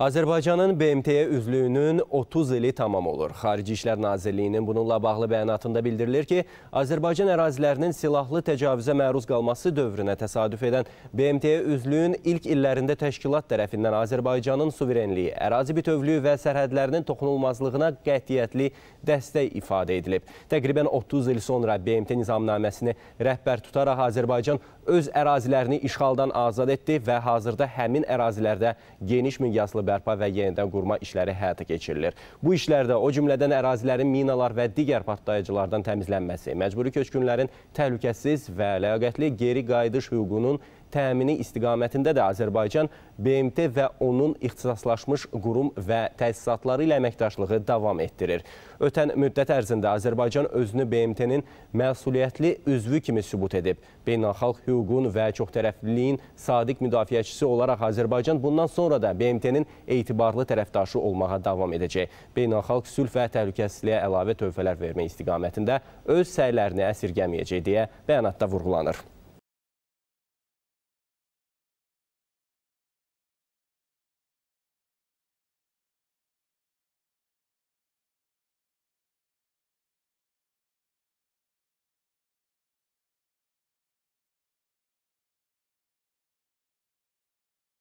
Azərbaycanın BMT-yə üzvlüyünün 30 ili tamam olur. Xarici İşlər Nazirliyinin bununla bağlı bəyanatında bildirilir ki, Azərbaycan ərazilərinin silahlı təcavüzə məruz qalması dövrünə təsadüf edən BMT-yə üzvlüyün ilk illərində təşkilat tərəfindən Azərbaycanın suverenliyi, ərazi bütövlüyü və sərhədlərinin toxunulmazlığına qətiyyətli dəstək ifadə edilib. Təqribən 30 il sonra BMT nizamnaməsini rəhbər tutaraq Azərbaycan öz ərazilərini işğaldan azad etdi və hazırda həmin ərazilərdə geniş miqyaslı bəyanatlar bərpa və yenidən qurma işləri həyata keçirilir. Bu işlərdə o cümlədən ərazilərin minalar və digər partlayıcılardan təmizlənməsi, məcburi köçkünlərin təhlükəsiz və ləyaqətli geri qayıdış hüququnun təminatı, təmini istiqamətində də Azərbaycan BMT və onun ixtisaslaşmış qurum və təsisatları ilə əməkdaşlığı davam etdirir. Ötən müddət ərzində Azərbaycan özünü BMT-nin məsuliyyətli üzvü kimi sübut edib. Beynəlxalq hüququn və çoxtərəfliliyin sadiq müdafiəçisi olaraq Azərbaycan bundan sonra da BMT-nin etibarlı tərəfdaşı olmağa davam edəcək. Beynəlxalq sülh və təhlükəsizliyə əlavə tövbələr vermək istiqamətində öz səylərini əsirgəməyəcək deyə bəyanatda vurğulanır.